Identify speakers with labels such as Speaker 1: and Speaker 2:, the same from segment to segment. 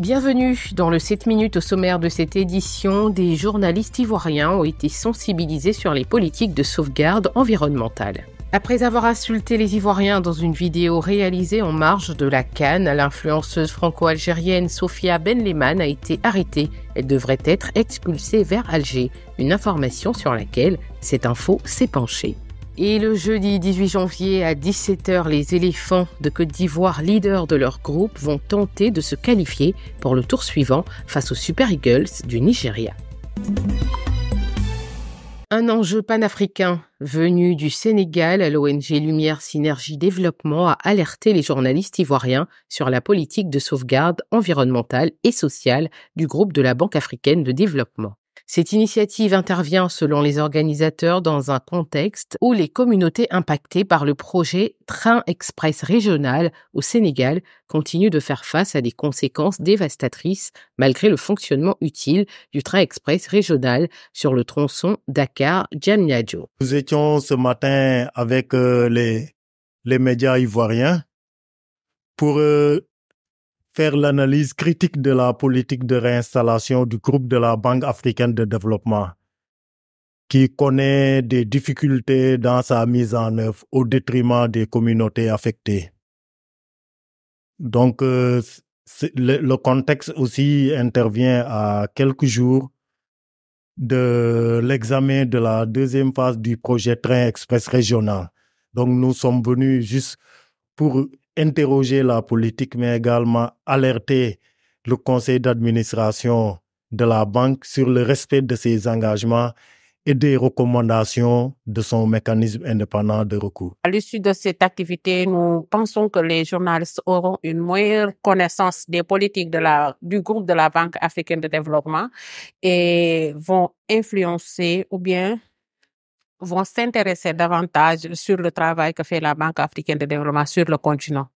Speaker 1: Bienvenue dans le 7 minutes au sommaire de cette édition. Des journalistes ivoiriens ont été sensibilisés sur les politiques de sauvegarde environnementale. Après avoir insulté les Ivoiriens dans une vidéo réalisée en marge de la Cannes, l'influenceuse franco-algérienne Sofia Benleman a été arrêtée. Elle devrait être expulsée vers Alger, une information sur laquelle cette info s'est penchée. Et le jeudi 18 janvier à 17h, les éléphants de Côte d'Ivoire, leaders de leur groupe, vont tenter de se qualifier pour le tour suivant face aux Super Eagles du Nigeria. Un enjeu panafricain venu du Sénégal, à l'ONG Lumière Synergie Développement a alerté les journalistes ivoiriens sur la politique de sauvegarde environnementale et sociale du groupe de la Banque africaine de développement. Cette initiative intervient selon les organisateurs dans un contexte où les communautés impactées par le projet Train Express régional au Sénégal continuent de faire face à des conséquences dévastatrices malgré le fonctionnement utile du train express régional sur le tronçon Dakar-Djamnyadjo.
Speaker 2: Nous étions ce matin avec euh, les, médias ivoiriens pour euh, faire l'analyse critique de la politique de réinstallation du groupe de la Banque africaine de développement, qui connaît des difficultés dans sa mise en œuvre au détriment des communautés affectées. Donc, euh, le, contexte aussi intervient à quelques jours de l'examen de la deuxième phase du projet Train Express régional. Donc, nous sommes venus juste pour interroger la politique, mais également alerter le conseil d'administration de la banque sur le respect de ses engagements et des recommandations de son mécanisme indépendant de recours.
Speaker 1: À l'issue de cette activité, nous pensons que les journalistes auront une meilleure connaissance des politiques du groupe de la Banque africaine de développement et vont influencer ou bien vont s'intéresser davantage sur le travail que fait la Banque africaine de développement sur le continent.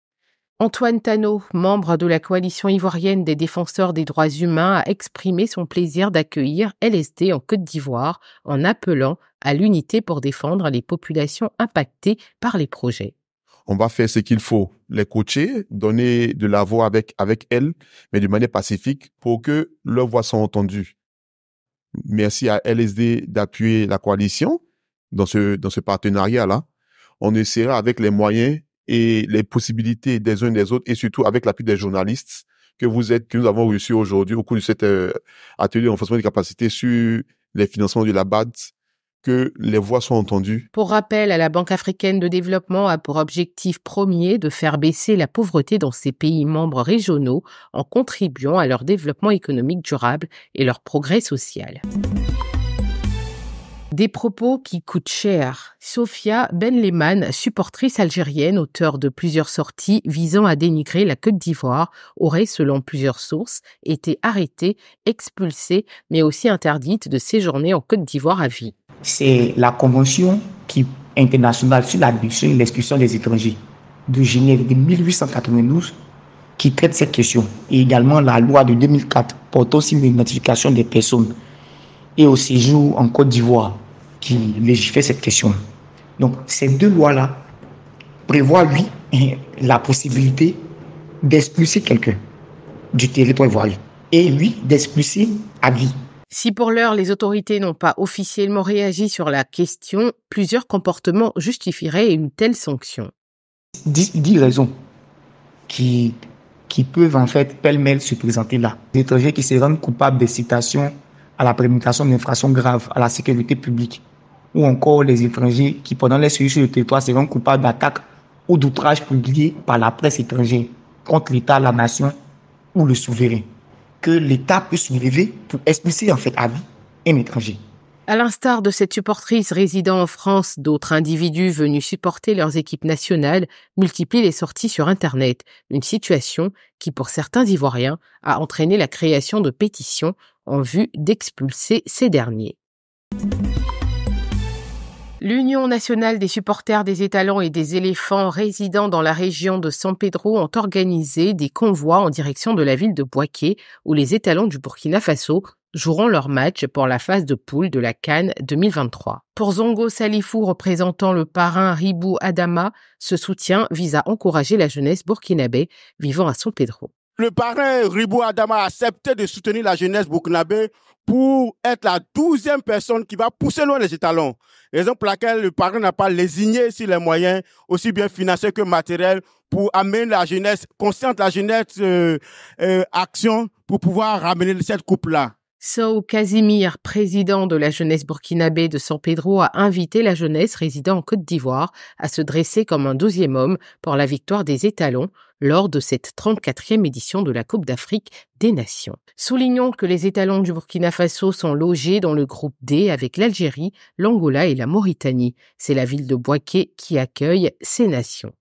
Speaker 1: Antoine Tano, membre de la coalition ivoirienne des défenseurs des droits humains, a exprimé son plaisir d'accueillir LSD en Côte d'Ivoire en appelant à l'unité pour défendre les populations impactées par les projets.
Speaker 2: On va faire ce qu'il faut, les coacher, donner de la voix avec, avec elles, mais de manière pacifique pour que leurs voix soient entendues. Merci à LSD d'appuyer la coalition dans ce, dans ce partenariat-là. On essaiera avec les moyens et les possibilités des uns et des autres, et surtout avec l'appui des journalistes que vous êtes, que nous avons reçus aujourd'hui au cours de cet euh, atelier de renforcement des capacités sur les financements du la que les voix soient entendues.
Speaker 1: Pour rappel, la Banque africaine de développement a pour objectif premier de faire baisser la pauvreté dans ses pays membres régionaux en contribuant à leur développement économique durable et leur progrès social. Des propos qui coûtent cher. Sophia Benleman, supportrice algérienne, auteure de plusieurs sorties visant à dénigrer la Côte d'Ivoire, aurait, selon plusieurs sources, été arrêtée, expulsée, mais aussi interdite de séjourner en Côte d'Ivoire à vie.
Speaker 2: C'est la convention qui, internationale sur l'admission et l'expulsion des étrangers de Genève de 1892 qui traite cette question. Et également la loi de 2004 portant sur l'identification des personnes et au séjour en Côte d'Ivoire qui légifère cette question. Donc, ces deux lois-là prévoient, lui, eh, la possibilité d'expulser quelqu'un du territoire ivoirien et lui d'expulser à vie.
Speaker 1: Si pour l'heure les autorités n'ont pas officiellement réagi sur la question, plusieurs comportements justifieraient une telle sanction.
Speaker 2: Dix, raisons qui, qui peuvent en fait pêle-mêle se présenter là. Les étrangers qui se rendent coupables citations à la prémutation d'infractions graves à la sécurité publique, ou encore les étrangers qui, pendant les séjour sur le territoire, seront coupables d'attaque ou d'outrages publiés par la presse étrangère contre l'État, la nation ou le souverain. Que l'État peut soulever pour expulser en fait à vie un étranger.
Speaker 1: À l'instar de cette supportrice résidant en France, d'autres individus venus supporter leurs équipes nationales multiplient les sorties sur Internet, une situation qui, pour certains Ivoiriens, a entraîné la création de pétitions en vue d'expulser ces derniers. L'Union nationale des supporters des étalons et des éléphants résidant dans la région de San Pedro ont organisé des convois en direction de la ville de Boaké, où les étalons du Burkina Faso joueront leur match pour la phase de poule de la Cannes 2023. Pour Zongo Salifou représentant le parrain Ribou Adama, ce soutien vise à encourager la jeunesse burkinabé vivant à San Pedro
Speaker 2: le parrain Ribou Adama a accepté de soutenir la jeunesse burkinabé pour être la douzième personne qui va pousser loin les étalons. Raison pour laquelle le parrain n'a pas lésigné sur les moyens, aussi bien financiers que matériels, pour amener la jeunesse, consciente la jeunesse euh, euh action, pour
Speaker 1: pouvoir ramener cette coupe-là. Sao Casimir, président de la jeunesse burkinabé de San Pedro, a invité la jeunesse résidant en Côte d'Ivoire à se dresser comme un douzième homme pour la victoire des étalons lors de cette 34e édition de la Coupe d'Afrique des Nations. Soulignons que les étalons du Burkina Faso sont logés dans le groupe D avec l'Algérie, l'Angola et la Mauritanie. C'est la ville de Boaké qui accueille ces nations.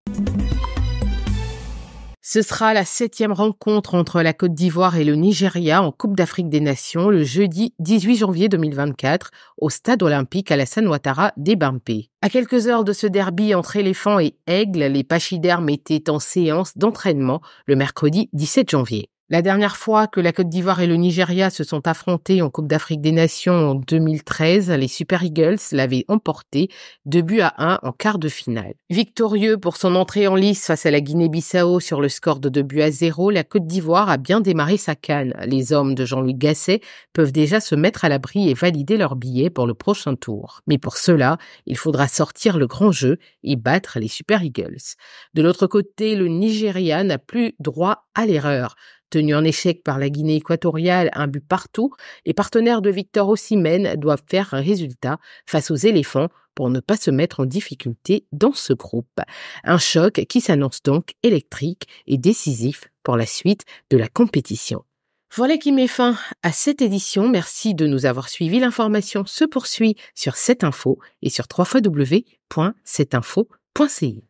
Speaker 1: Ce sera la septième rencontre entre la Côte d'Ivoire et le Nigeria en Coupe d'Afrique des Nations le jeudi 18 janvier 2024 au stade olympique à la San Ouattara Bampé. À quelques heures de ce derby entre éléphants et aigles, les pachydermes étaient en séance d'entraînement le mercredi 17 janvier. La dernière fois que la Côte d'Ivoire et le Nigeria se sont affrontés en Coupe d'Afrique des Nations en 2013, les Super Eagles l'avaient emporté de but à 1 en quart de finale. Victorieux pour son entrée en lice face à la Guinée-Bissau sur le score de 2 buts à 0, la Côte d'Ivoire a bien démarré sa canne. Les hommes de Jean-Louis Gasset peuvent déjà se mettre à l'abri et valider leur billet pour le prochain tour. Mais pour cela, il faudra sortir le grand jeu et battre les Super Eagles. De l'autre côté, le Nigeria n'a plus droit à l'erreur. Tenu en échec par la Guinée équatoriale, un but partout, les partenaires de Victor Ossimène doivent faire un résultat face aux éléphants pour ne pas se mettre en difficulté dans ce groupe. Un choc qui s'annonce donc électrique et décisif pour la suite de la compétition. Voilà qui met fin à cette édition. Merci de nous avoir suivis. L'information se poursuit sur cette info et sur www.cetinfo.ci.